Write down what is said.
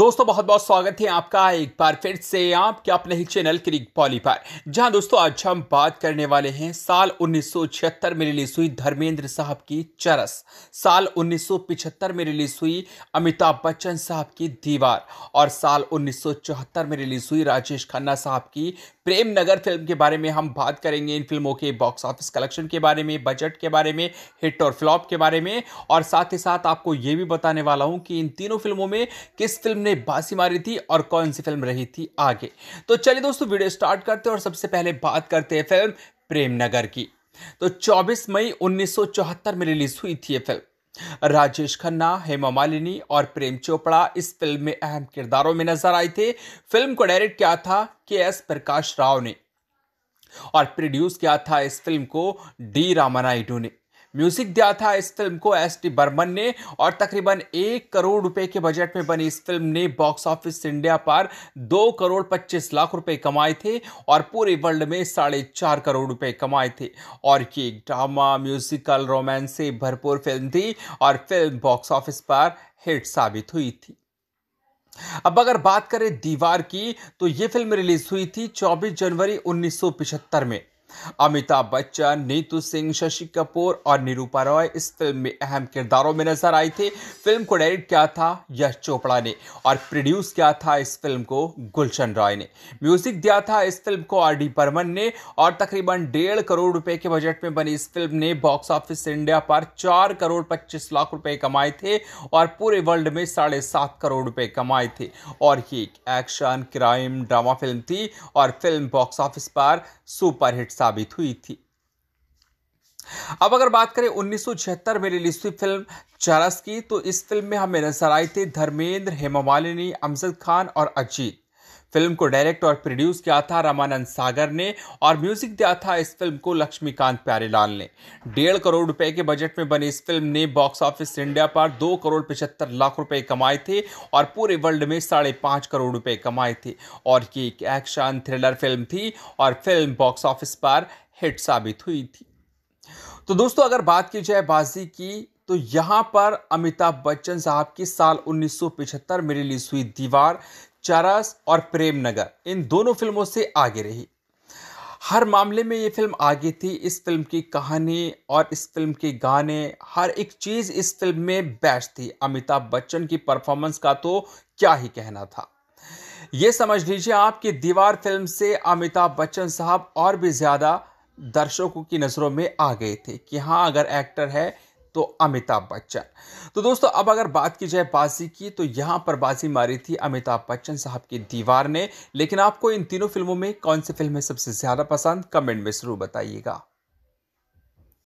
दोस्तों बहुत बहुत स्वागत है आपका एक बार फिर से आपके अपने ही चैनल क्रिक पॉली पर जहां दोस्तों आज हम बात करने वाले हैं साल 1976 में रिलीज हुई धर्मेंद्र साहब की चरस साल 1975 में रिलीज हुई अमिताभ बच्चन साहब की दीवार और साल 1974 में रिलीज हुई राजेश खन्ना साहब की प्रेम नगर फिल्म के बारे में हम बात करेंगे इन फिल्मों के बॉक्स ऑफिस कलेक्शन के बारे में बजट के बारे में हिट और फ्लॉप के बारे में और साथ ही साथ आपको ये भी बताने वाला हूँ कि इन तीनों फिल्मों में किस फिल्म ने बासी मारी थी और कौन सी फिल्म रही थी आगे तो चलिए दोस्तों वीडियो स्टार्ट करते हैं और सबसे पहले बात करते हैं फिल्म प्रेम नगर की तो 24 मई 1974 में रिलीज हुई थी ये फिल्म राजेश खन्ना हेमा मालिनी और प्रेम चोपड़ा इस फिल्म में अहम किरदारों में नजर आए थे फिल्म को डायरेक्ट किया था के एस प्रकाश राव ने और प्रोड्यूस किया था इस फिल्म को डी रामानाइडू ने म्यूजिक दिया था इस फिल्म को एस टी बर्मन ने और तकरीबन एक करोड़ रुपए के बजट में बनी इस फिल्म ने बॉक्स ऑफिस इंडिया पर दो करोड़ पच्चीस लाख रुपए कमाए थे और पूरे वर्ल्ड में साढ़े चार करोड़ रुपए कमाए थे और ये ड्रामा म्यूजिकल रोमांस से भरपूर फिल्म थी और फिल्म बॉक्स ऑफिस पर हिट साबित हुई थी अब अगर बात करें दीवार की तो यह फिल्म रिलीज हुई थी 24 जनवरी 1975 में अमिताभ बच्चन नीतू सिंह शशि कपूर और निरूपा रॉय इस फिल्म में अहम किरदारों में नजर आए थे फिल्म को डायरेक्ट किया था यश चोपड़ा ने और प्रोड्यूस किया था इस फिल्म को गुलशन रॉय ने म्यूजिक दिया था इस फिल्म को आर डी बर्मन ने और तकरीबन डेढ़ करोड़ रुपए के बजट में बनी इस फिल्म ने बॉक्स ऑफिस इंडिया पर चार करोड़ पच्चीस लाख रुपए कमाए थे और पूरे वर्ल्ड में साढ़े सात करोड़ रुपए कमाए थे और ये एक एक्शन क्राइम ड्रामा फिल्म थी और फिल्म बॉक्स ऑफिस पर सुपरहिट साबित हुई थी अब अगर बात करें उन्नीस में रिलीज हुई फिल्म चरस की तो इस फिल्म में हमें नजर आए थे धर्मेंद्र हेमा मालिनी अमजद खान और अजीत फिल्म को डायरेक्ट और प्रोड्यूस किया था रामानंद सागर ने और म्यूजिक दिया था इस फिल्म को लक्ष्मीकांत प्यारेलाल ने डेढ़ करोड़ रुपए के बजट में बनी इस फिल्म ने बॉक्स ऑफिस इंडिया पर दो करोड़ पचहत्तर लाख रुपए कमाए थे और पूरे वर्ल्ड में साढ़े पाँच करोड़ रुपए कमाए थे और ये एक एक्शन थ्रिलर फिल्म थी और फिल्म बॉक्स ऑफिस पर हिट साबित हुई थी तो दोस्तों अगर बात की जाए बाजी की तो यहाँ पर अमिताभ बच्चन साहब की साल 1975 में रिलीज हुई दीवार चारास और प्रेम नगर इन दोनों फिल्मों से आगे रही हर मामले में ये फिल्म आगे थी इस फिल्म की कहानी और इस फिल्म के गाने हर एक चीज़ इस फिल्म में बैच थी अमिताभ बच्चन की परफॉर्मेंस का तो क्या ही कहना था ये समझ लीजिए आप कि दीवार फिल्म से अमिताभ बच्चन साहब और भी ज़्यादा दर्शकों की नज़रों में आ गए थे कि हाँ अगर एक्टर है तो अमिताभ बच्चन तो दोस्तों अब अगर बात की जाए बाजी की तो यहाँ पर बाजी मारी थी अमिताभ बच्चन साहब की दीवार ने लेकिन आपको इन तीनों फिल्मों में कौन सी फिल्में सबसे ज़्यादा पसंद कमेंट में ज़रूर बताइएगा